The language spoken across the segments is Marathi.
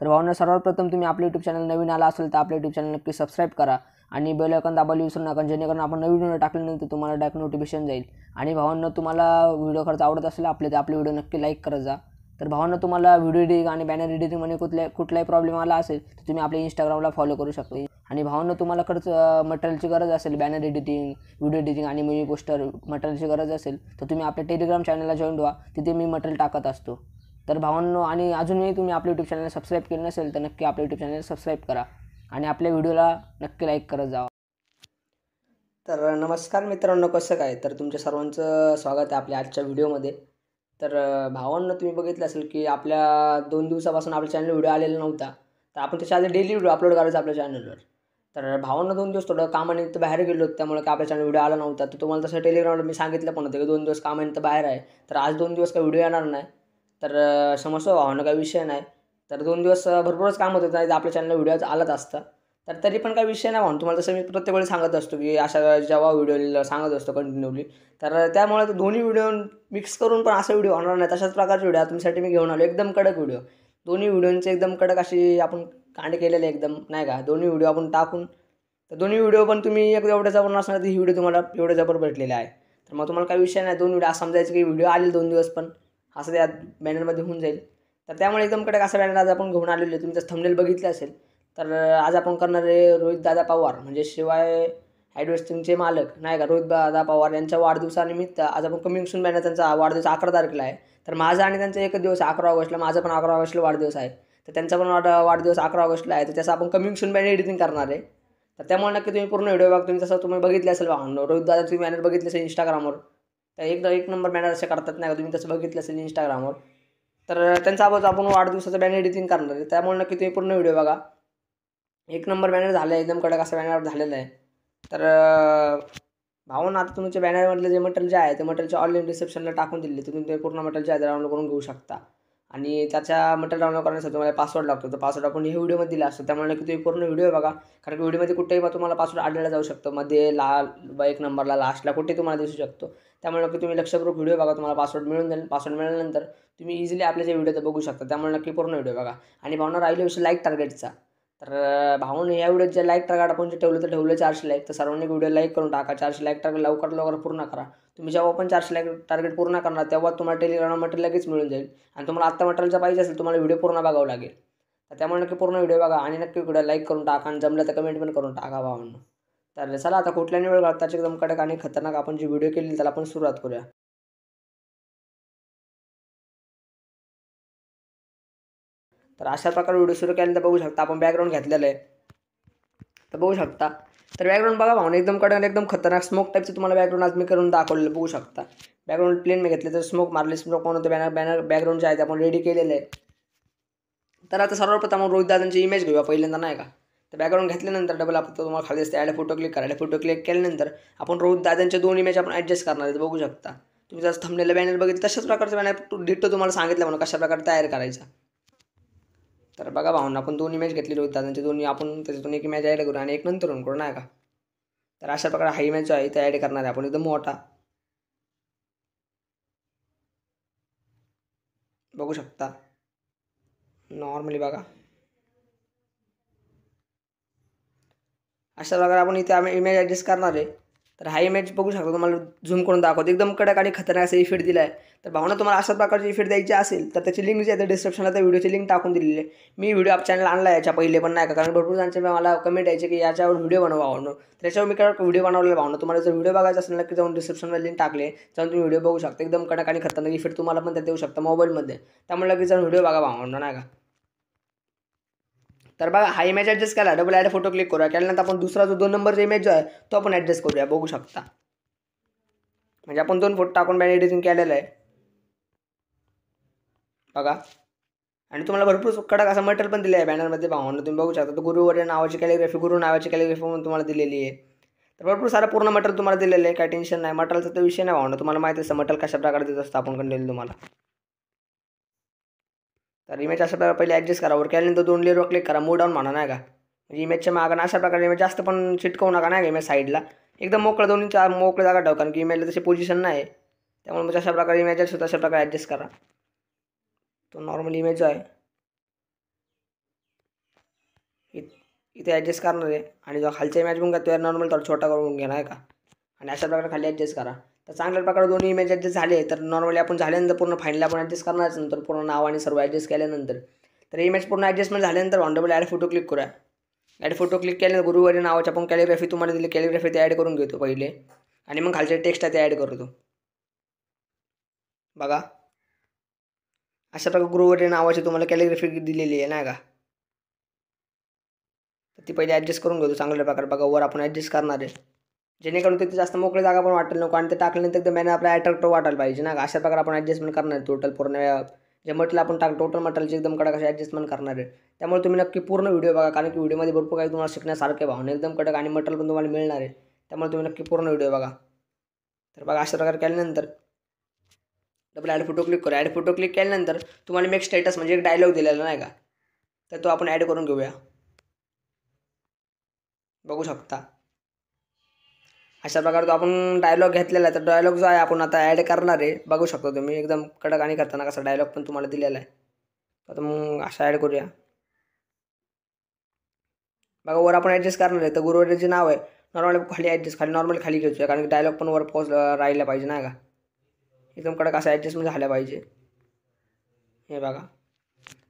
तर भावना सर्वप्रथम तुम्ही आपलं यूट्यूब चॅनल नवीन आला असेल तर आपल्या यूट्यूब चॅनल नक्की सबस्क्राईब करा आणि बेल आयकॉन दाबायला विसरू नका जेणेकरून आपण नवीन व्हिडिओ टाकल्यानंतर तुम्हाला डायरेक्ट नोटिफिकेशन जाईल आणि भावांना तुम्हाला व्हिडिओ खर्च आवडत असेल आपले तर आपले व्हिडिओ नक्की लाईक करत जा तर भावांना तुम्हाला व्हिडिओ एडिटिंग आणि बॅनर एडिटिंगमध्ये कुठल्या कुठलाही प्रॉब्लेम आला असेल तर तुम्ही आपल्या इंस्टाग्रामला फॉलो करू शकता आणि भावांना तुम्हाला खर्च मटेरियलची गरज असेल बॅनर एडिटिंग व्हिडिओ एडिटिंग आणि मूवी पोस्टर मटेरियलची गरज असेल तर तुम्ही आपल्या टेलिग्राम चॅनलला जॉईन व्हा तिथे मी मटेरियल टाकत असतो तर भावांनो आणि अजूनही तुम्ही आपल्या यूट्यूब चॅनल सबस्क्राईब केलं नसेल तर नक्की आपल्या यूट्यूब चॅनल सबस्क्राईब करा आणि आपल्या व्हिडिओला नक्की लाईक करत जावा तर नमस्कार मित्रांनो कसं काय तर तुमच्या सर्वांचं स्वागत आहे आपल्या आजच्या व्हिडिओमध्ये तर भावांना तुम्ही बघितलं असेल की आपल्या दोन दिवसापासून आपल्या चॅनल व्हिडिओ आलेला नव्हता तर आपण त्याच्या आधी डेली व्हिडिओ अपलोड करायचं आपल्या चॅनलवर तर भावांना दोन दिवस थोडं कामानिमित्त बाहेर गेलो होतो त्यामुळे काय आपल्या चॅनल व्हिडिओ आला नव्हता तर तुम्हाला तसं टेलिग्रामवर मी सांगितलं पण होतं की दोन दिवस तर बाहेर आहे तर आज दोन दिवस काय व्हिडिओ येणार नाही तर समजतो भावना काही विषय नाही तर दोन दिवस भरपूरच काम होत नाही आपल्या चॅनलला व्हिडिओ आलाच असतं तर तरी पण काही विषय नाही म्हणून तुम्हाला जसं मी प्रत्येक वेळी सांगत असतो की अशा जेव्हा व्हिडिओ सांगत असतो कंटिन्यूली तर त्यामुळे दोन्ही व्हिडिओ मिक्स करून पण असा व्हिडिओ होणार नाही तशाच प्रकारचे व्हिडिओ तुमच्यासाठी मी घेऊन आलो एकदम कडक व्हिडिओ दोन्ही व्हिडिओंचे एकदम कडक अशी आपण कांडे केलेले एकदम नाही का दोन्ही व्हिडिओ आपण टाकून तर दोन्ही व्हिडिओ पण तुम्ही एक एवढ्या जबर नसणार ही व्हिडिओ तुम्हाला एवढ्या जबर भेटलेला आहे तर मग तुम्हाला काही विषय नाही दोन व्हिडिओ असं समजायचं की व्हिडिओ आले दोन दिवस पण असं त्या बॅनरमध्ये होऊन जाईल तर त्यामुळे एकदम कडक असा बॅनर आज आपण घेऊन आलेलो आहे तुम्ही जर थंबनेल बघितलं असेल तर आज आपण करणारे रोहित दादा पवार म्हणजे शिवाय ॲडवेस्टिंगचे मालक नाही का रोहित दादा पवार यांच्या वाढदिवसानिमित्त आज आपण कमिंग सून बॅनर त्यांचा वाढदिवस अकरा तारखेला आहे तर माझा आणि त्यांचा एक दिवस अकरा ऑगस्टला माझा पण अकरा ऑगस्टला वाढदिवस आहे तर त्यांचा पण वाढ वाढदिवस अकरा ऑगस्टला आहे तर त्याचा आपण कमिंग सून बॅनर एडिटिंग करणार आहे तर त्यामुळे नक्की तुम्ही पूर्ण व्हिडिओ बघ तुम्ही जसं तुम्ही बघितले असेल रोहित दादा तुम्ही बॅनर बघितले असेल इंस्टाग्रामवर तर एकदा एक नंबर बॅनर असे करतात नाही का तुम्ही तसं बघितलं असेल इंस्टाग्रामवर तर त्यांचा आवाज आपण वाढदिवसाचा बॅनर एडिटिंग करणार आहे त्यामुळे नक्की तुम्ही पूर्ण व्हिडिओ बघा एक नंबर बॅनर झाला आहे एकदम कडक असा बॅनर झालेला आहे तर भावना आता तुमच्या बॅनरमधलं जे मटेरियल जे आहे ते मटेरियलच्या ऑनलाईन रिसेप्शनला टाकून दिले तुम्ही ते पूर्ण मटेरियल जे आहे डाउनलोड करून घेऊ शकता आणि त्याच्या मटेरियल डाउनलोड करण्यासाठी तुम्हाला पासवर्ड लागतो तर पासवर्ड आपण हे व्हिडिओमध्ये दिला असतो त्यामुळे की तुम्ही पूर्ण व्हिडिओ बघा कारण की व्हिडिओमध्ये कुठेही तुम्हाला पासवर्ड आढळला जाऊ शकतो मध्ये ला एक नंबरला लास्टला कुठे तुम्हाला दिसू शकतो त्यामुळे नक्की तुम्ही लक्षपूर्वक व्हिडिओ बघा तुम्हाला पासवर्ड मिळून जाईल पासवर्ड मिळाल्यानंतर तुम्ही इझिली आपल्या जे व्हिडिओ तर बघू शकता त्यामुळे नक्की पूर्ण व्हिडिओ बघा आणि भावना राहिले विषय लाईक टार्गेटचा तर भाऊन या व्हिडिओत जे लाईक टार्गेट आपण जे ठेवलं तर ठेवलं चारशे लाईक तर सर्वांनी व्हिडिओ लाईक करून टाका चारशे लाईक टार्गेट लवकर लवकर पूर्ण करा तुम्ही जेव्हा पण चारशे टार्गेट पूर्ण करणार तेव्हा तुम्हाला टेलिग्राम मटेरियल लगेच मिळून जाईल आणि तुम्हाला आत्ता मटेरियल जर पाहिजे असेल तुम्हाला व्हिडिओ पूर्ण बघावं लागेल तर त्यामुळे नक्की पूर्ण व्हिडिओ बघा आणि नक्की व्हिडिओ लाईक करून टाका आणि जमलं तर कमेंट पण करून टाका म्हणून तर चला आता कुठल्याही वेळ घालताचे एकदम कडक आणि खतरनाक आपण जी व्हिडिओ केली त्याला आपण सुरुवात करूया तर अशा प्रकारे व्हिडिओ सुरू केल्यानंतर बघू शकता आपण बॅकग्राऊंड घेतलेलं आहे तर बघू शकता तर बॅकग्राऊंड बघा भावना एकदम कडक एकदम खतरनाक स्मोक टाईपचं तुम्हाला बॅकग्राऊंड आज मी करून दाखवलेलं बघू शकता बॅकग्राऊंड प्लेन मी घेतले तर स्मोक मारले स्मोक म्हणून बॅनर बॅनर बॅकग्राऊंड जे आहे ते आपण रेडी केलेलं आहे तर आता सर्वप्रथम रोहित दादांची इमेज घेऊया पहिल्यांदा नाही का तर बॅकग्राऊंड घेतल्यानंतर डबल आपण तुम्हाला खाली असते ॲड फोटो क्लिक करा करायला फोटो क्लिक केल्यानंतर आपण रोहित दादांचे दोन इमेज आपण ॲडजस्ट करणार ते बघू शकता तुम्ही जर थंबनेलं बॅनर बघितलं तशाच प्रकारचं बॅनर डिटो तुम्हाला सांगितलं म्हणून कशा प्रकारे तयार करायचा तर बघा भावना आपण दोन इमेज घेतलेली होती दादांची दोन्ही आपण त्याच्यातून एक मॅच ॲड करू आणि एक नंतर करू नाही का तर अशा प्रकारे हा मॅच जो आहे ते ॲड करणार आहे आपण एकदम मोठा बघू शकता नॉर्मली बघा अशा प्रकारे आपण इथे आम्ही इमेज ॲडजस्ट करणार आहे तर हा इमेज बघू शकता तुम्हाला झूम करून दाखवतो एकदम कडक आणि खतरनाक असा इफेक्ट दिला आहे तर भावना तुम्हाला अशा प्रकारची इफेक्ट द्यायची असेल तर त्याची लिंक जी आहे तर डिस्क्रिप्शनला त्या व्हिडिओची लिंक टाकून दिलेली आहे मी व्हिडिओ आप चॅनल आणला याच्या पहिले पण नाही का कारण भरपूर जणांचे मला कमेंट यायचे की याच्यावर व्हिडिओ बनवा म्हणून तर याच्यावर मी काय व्हिडिओ बनवलेला भावना तुम्हाला जर व्हिडिओ बघायचा असेल नक्की जाऊन डिस्क्रिप्शनला लिंक टाकले जाऊन तुम्ही व्हिडिओ बघू शकता एकदम कडक आणि खतरनाक इफेक्ट तुम्हाला पण त्या देऊ शकता मोबाईलमध्ये त्यामुळे लगेच जाऊन व्हिडिओ बघा भावना नाही का तर बघा हा इमेज ॲडजस्ट केला डबल ॲड फोटो क्लिक करूया केल्यानंतर आपण दुसरा जो दोन नंबरचा इमेज जो आहे तो आपण ॲडजस्ट करूया बघू शकता म्हणजे आपण दोन फोटो टाकून बॅन एडिटिंग केलेलं आहे बघा आणि तुम्हाला भरपूर कडक असं मटेरियल पण दिलं आहे बॅनरमध्ये पाहून तुम्ही बघू शकता तर गुरुवर नावाची कॅलिग्राफी गुरु नावाची कॅलिग्राफी म्हणून तुम्हाला दिलेली आहे तर भरपूर सारं पूर्ण मटेरियल तुम्हाला दिलेलं आहे काय टेन्शन नाही मटेरियलचा तर विषय नाही भावना तुम्हाला माहिती असतं मटेरियल कशा प्रकारे देत असतं आपण कंटिन्यू तुम्हाला तर इमेज अशा प्रकारे पहिले ॲडजस्ट करा वर केल्यानंतर दोन लेअरवर क्लिक करा मूव डाऊन म्हणा नाही का म्हणजे इमेजच्या मागणं अशा प्रकारे इमेज जास्त पण चिटकवू नका नाही का इमेज साईडला एकदम मोकळं दोन चार मोकळं जागा ठेवा कारण की इमेजला तशी पोझिशन नाही त्यामुळे मग अशा प्रकारे इमेज असतो तशा प्रकारे ॲडजस्ट करा तो नॉर्मल इमेज आहे इथे ॲडजस्ट करणार आहे आणि जो खालच्या इमेज बघा घ्या तो नॉर्मल थोडा छोटा करून घेणार आहे का आणि अशा प्रकारे खाली ॲडजस्ट करा तर चांगल्या प्रकारे दोन्ही इमेज ॲडजस्ट झाले तर नॉर्मली आपण झाल्यानंतर पूर्ण फाईनला आपण ॲडजस्ट करणार नंतर पूर्ण नाव आणि सर्व ॲडजस्ट केल्यानंतर तर इमेज पूर्ण ॲडजस्टमेंट झाल्यानंतर ऑनडबल ॲड फोटो क्लिक करा ॲड फोटो क्लिक केल्यानंतर गुरुवारी नावाची आपण कॅलिग्राफी तुम्हाला दिली कॅलिग्राफी ते ॲड करून घेतो पहिले आणि मग खालचे टेक्स्ट आहे ते ॲड करतो बघा अशा प्रकारे गुरुवारी नावाची तुम्हाला कॅलिग्राफी दिलेली आहे नाही का तर ती पहिले ॲडजस्ट करून घेतो चांगल्या प्रकारे बघा वर आपण ॲडजस्ट करणार आहे जेणेकरून तिथे जास्त मोकळी जागा पण वाटेल नको आणि ते टाकल्यानंतर एकदम मॅन आपला अट्रॅक्टिव्ह वाटायला पाहिजे ना अशा प्रकारे आपण ॲडजस्टमेंट करणार टोटल पूर्ण जे मटेरियल आपण टाक टोटल मटेरियलचे एकदम कडक असे ॲडजस्टमेंट करणार आहे त्यामुळे तुम्ही नक्की पूर्ण व्हिडिओ बघा कारण की व्हिडिओमध्ये भरपूर काही तुम्हाला शिकण्यासारखे भावना एकदम कडक आणि मटेरियल पण तुम्हाला मिळणार आहे त्यामुळे तुम्ही नक्की पूर्ण व्हिडिओ बघा तर बघा अशा प्रकारे केल्यानंतर डबल ॲड फोटो क्लिक करू ॲड फोटो क्लिक केल्यानंतर तुम्हाला मी एक स्टेटस म्हणजे एक डायलॉग दिलेला नाही का तर तो आपण ॲड करून घेऊया बघू शकता अशा प्रकारे तो आपण डायलॉग घेतलेला आहे तर डायलॉग जो आहे आपण आता ॲड करणार आहे बघू शकतो तुम्ही एकदम कडक आणि करताना कसा डायलॉग पण तुम्हाला दिलेला आहे आता मग असा ॲड करूया बघा वर आपण ॲडजस्ट करणार आहे तर जे नाव आहे नॉर्मल खाली ॲडजस्ट खाली नॉर्मल खाली घेऊया कारण की डायलॉग पण वर पोच राहिला पाहिजे नाही का एकदम कडक असा ॲडजस्टमेंट झाला पाहिजे हे बघा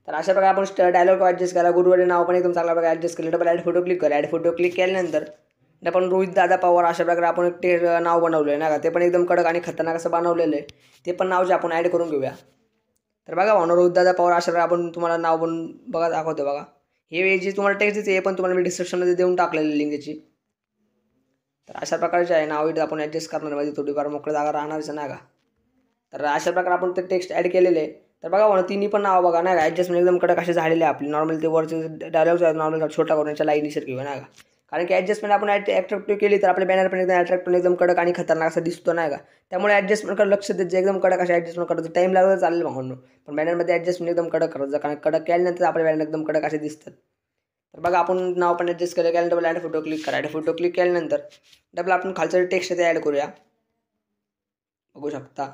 तर अशा प्रकारे आपण डायलॉग ॲडजस्ट करा गुरुवारी नाव पण एकदम चांगला प्रकारे ॲडजस्ट केलं डबल ॲड फोटो क्लिक करा ॲड फोटो क्लिक केल्यानंतर नाही पण रोहित दादा पवार अशा प्रकारे आपण एक ते नाव बनवलं आहे ना का ते पण एकदम कडक आणि खतरनाक असं बनवलेलं आहे ते पण नाव जे आपण ॲड करून घेऊया तर बघा भावना रोहित दादा पवार अशा प्रकारे आपण तुम्हाला नाव बनवून बघा दाखवतो बघा हे जे तुम्हाला टेक्स्ट देते हे पण तुम्हाला मी डिस्क्रिप्शनमध्ये देऊन टाकलेलं लिंक त्याची तर अशा प्रकारचे आहे नाव इथं आपण ॲडजस्ट करणार म्हणजे थोडीफार मोकळी जागा राहणारच ना का तर अशा प्रकारे आपण ते टेक्स्ट ॲड केलेले आहे तर बघा म्हणून तिन्ही पण नाव बघा ना ॲडजस्टमेंट एकदम कडक असे झालेले आपले नॉर्मल ते वरचे डायलॉग्स आहेत नॉर्मल छोटा करून याच्या लाईनीसर घेऊया ना का कारण की ॲडजस्टमेंट आपण ॲट्रॅक्टिव्ह केली तर आपल्या बॅनर पण एकदम ॲट्रॅक्टिव्ह एकदम कडक आणि खतरनाक असा दिसतो नाही का त्यामुळे ॲडजस्टमेंटकडे लक्ष देत जे एकदम कडक असे ॲडजस्टमेंट करत टाईम लागला चालेल म्हणून पण बॅनरमध्ये ॲडजस्टमेंट एकदम कडक करत जर कारण कडक केल्यानंतर आपल्या बॅनर एकदम कडक असे दिसतात तर बघा आपण नाव पण ॲडजस्ट केलं गेलं डबल ॲड फोटो क्लिक करा ॲड फोटो क्लिक केल्यानंतर डबल आपण खालचं टेक्स्ट ते ॲड करूया बघू शकता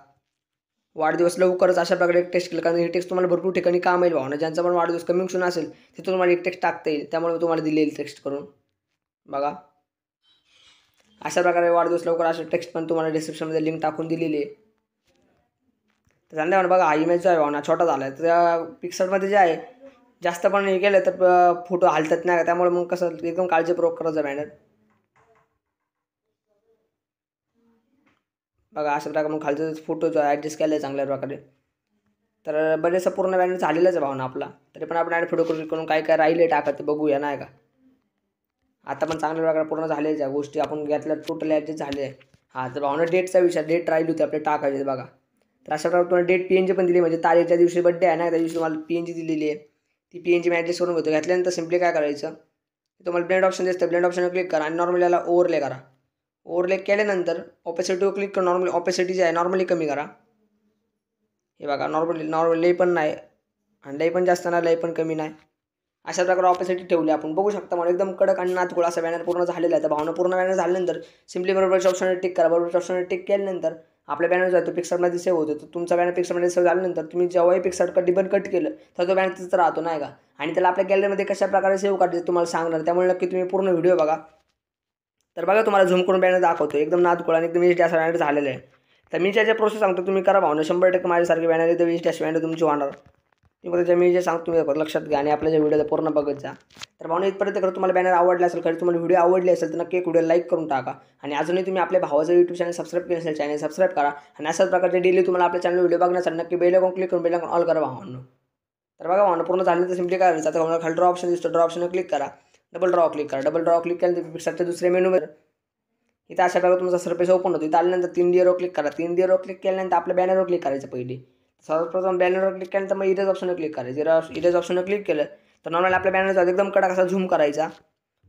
वाढदिवस लवकरच अशा प्रकारे एक टेक्स्ट केलं कारण हे टेक्स्ट तुम्हाला भरपूर ठिकाणी काम येईल भावना ज्यांचा पण वाढदिवस कमिंग असेल तिथून तुम्हाला एक टेक्स्ट टाकता येईल त्यामुळे तुम्हाला दिलेली टेक्स्ट करून बघा अशा प्रकारे वाढदिवस लवकर अशा टेक्स्ट पण तुम्हाला डिस्क्रिप्शनमध्ये लिंक टाकून दिलेली आहे तर चांगलं म्हणा बघा हा इमेज जो आहे भावना छोटा झाला आहे तर पिक्सलमध्ये जे आहे जास्त पण हे केलं तर फोटो हालतात नाही त्यामुळे मग कसं एकदम काळजीपूर्वक करत जा बॅनर बघा अशा प्रकारे मग खालचा फोटो जो ॲडजस्ट केला आहे चांगल्या प्रकारे तर बरेचसा पूर्ण बॅनर झालेलाच आहे भावना आपला तरी पण आपण ॲड फोटो करून काय काय राहिले टाकत बघूया नाही का आता पण चांगल्या प्रकारे पूर्ण झालेच आहे गोष्टी आपण घेतल्या टोटल ॲडजस्ट झाले आहे हा तर भावना डेटचा विषय डेट राहिली होती आपल्या टाकायचे बघा तर अशा प्रकारे तुम्हाला डेट पी एन जी पण दिली म्हणजे तारीखच्या दिवशी बड्डे आहे ना त्या दिवशी तुम्हाला पी एन जी दिलेली आहे ती पी एन जी मी करून घेतो घेतल्यानंतर सिम्पली काय करायचं तुम्हाला ब्लेंड ऑप्शन दिसतं ब्लेंड ऑप्शनवर क्लिक करा आणि नॉर्मली याला ओव्हरले करा ओव्हरले केल्यानंतर ऑपॅसिटीवर क्लिक करून नॉर्मली ऑपेसिटी जे आहे नॉर्मली कमी करा हे बघा नॉर्मली नॉर्मल लई पण नाही आणि लई पण जास्त नाही लई पण कमी नाही अशा प्रकारे ऑपॉसिटी ठेवली आपण बघू शकता म्हणून एकदम कडक आणि गोळा असा बॅनर पूर्ण झालेला आहे तर भावना पूर्ण बॅनर झाल्यानंतर सिम्पली बरोबर ऑप्शनवर टिक करा बरोबर ऑप्शनवर टिक केल्यानंतर आपल्या बॅनर जो आहे तो पिक्सरमध्ये सेव्ह होतो तर तुमचा बॅनर पिक्सरमध्ये सेव्ह झाल्यानंतर तुम्ही जेव्हाही पिक्सर कट डिबन कट केलं तर तो बॅनर तिथं राहतो नाही का आणि त्याला आपल्या गॅलरीमध्ये कशा प्रकारे सेव्ह करायचं तुम्हाला सांगणार त्यामुळे नक्की तुम्ही पूर्ण व्हिडिओ बघा तर बघा तुम्हाला झूम करून बॅनर दाखवतो एकदम नातगुळ आणि एकदम एच डॅश बॅनर झालेलं आहे तर मी ज्याच्या प्रोसेस सांगतो तुम्ही करा भावना शंभर टक्के माझ्यासारखे बॅनर एकदम एच डॅश बॅनर तुमची होणार ते फक्त जे मी जे सांगतो मी लक्षात घ्या आणि आपल्या ज्या व्हिडिओला पूर्ण बघत जा तर भावना इथपर्यंत करत तुम्हाला बॅनर आवडला असेल खरं तुम्हाला व्हिडिओ आवडली असेल तर नक्की व्हिडिओ लाईक करून टाका आणि अजूनही तुम्ही आपल्या भावाचं यूट्यूब चॅनल सबस्क्राईब केलं असेल चॅनल सबस्क्राईब करा आणि अशाच प्रकारचे डेली तुम्हाला आपल्या चॅनल व्हिडिओ बघण्यासाठी नक्की बेल बेलकॉन क्लिक करून बेलकॉन ऑल करा भावांनो तर बघा भावना पूर्ण झालं तर सिम्पली काय करायचं आता तुम्हाला खाली ड्रॉ ऑप्शन दिसतो ड्रॉ ऑप्शन क्लिक करा डबल ड्रॉ क्लिक करा डबल ड्रॉ क्लिक केल्यानंतर पिक्सरच्या दुसऱ्या मेनूवर इथं अशा प्रकारे तुमचा सरफेस ओपन होतो इथं आल्यानंतर तीन डिअर क्लिक करा तीन डिअर क्लिक केल्यानंतर आपल्या बॅनरवर क्लिक करायचं पहिले सर्वप्रथम बॅनरवर क्लिक केल्यानंतर मग इरेज ऑप्शनवर क्लिक करायचं जर इरेज ऑप्शनवर क्लिक केलं तर नॉर्मल आपल्या बॅनरचा एकदम कडक असा झूम करायचा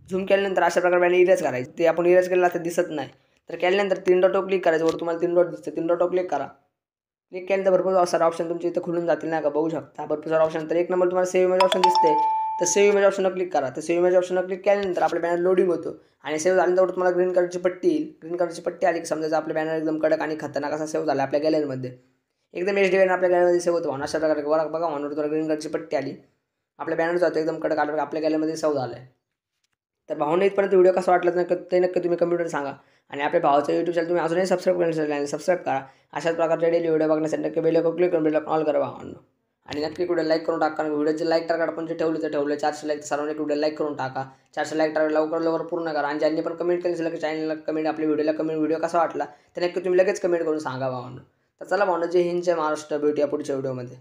झूम केल्यानंतर अशा प्रकारे बॅनर इरेज करायचं ते आपण इरेज केलेलं असं दिसत नाही तर केल्यानंतर तीन डॉटो क्लिक करायचं वर तुम्हाला तीन डॉट दिसतं तीन डॉटो क्लिक करा क्लिक केल्यानंतर भरपूर सारे ऑप्शन तुमचे इथं खुलून जातील नाही का बघू शकता भरपूर सारे ऑप्शन तर एक नंबर तुम्हाला सेव्ह इमेज ऑप्शन दिसते तर सेव्ह इमेज ऑप्शनवर क्लिक करा तर सेव्ह इमेज ऑप्शनवर क्लिक केल्यानंतर आपलं बॅनर लोडिंग होतो आणि सेव्ह झाल्यानंतर तुम्हाला ग्रीन कलरची पट्टी येईल ग्रीन कलरची पट्टी आली की समजायचं आपलं बॅनर एकदम कडक आणि खतरनाक असा सेव्ह झाला आपल्या गॅलरीमध्ये एकदम एच डिवाईन आपल्या गॅलरीमध्ये सेव्ह होतो अशा प्रकारे वर बघा ऑनवर तुला ग्रीन कलरची पट्टी आली आपल्या बॅनर जातो एकदम कडक आलं आपल्या गॅलरीमध्ये सेव्ह झालं आहे तर भावने इथपर्यंत व्हिडिओ कसा वाटला नक्की ते नक्की तुम्ही कम्प्युटर सांगा आणि आपल्या भावाचं यूट्यूब चॅनल तुम्ही अजूनही सबस्क्राईब करण्यासाठी आणि सबस्क्राईब करा अशाच प्रकारचे डेली व्हिडिओ बघण्यासाठी नक्की व्हिडिओ क्लिक करून व्हिडिओ ऑल करा भावांना आणि नक्की कुठे लाईक करून टाका व्हिडिओचे लाईक टाका आपण जे ठेवले ते ठेवले चारशे लाईक सर्वांनी व्हिडिओ लाईक करून टाका चारशे लाईक टाका लवकर लवकर पूर्ण करा आणि ज्यांनी पण कमेंट केली असेल की चॅनलला कमेंट आपल्या व्हिडिओला कमेंट व्हिडिओ कसा वाटला तर नक्की तुम्ही लगेच कमेंट करून सांगा भावांना तर चला भावना जे हिंद महाराष्ट्र भेटूया पुढच्या व्हिडिओमध्ये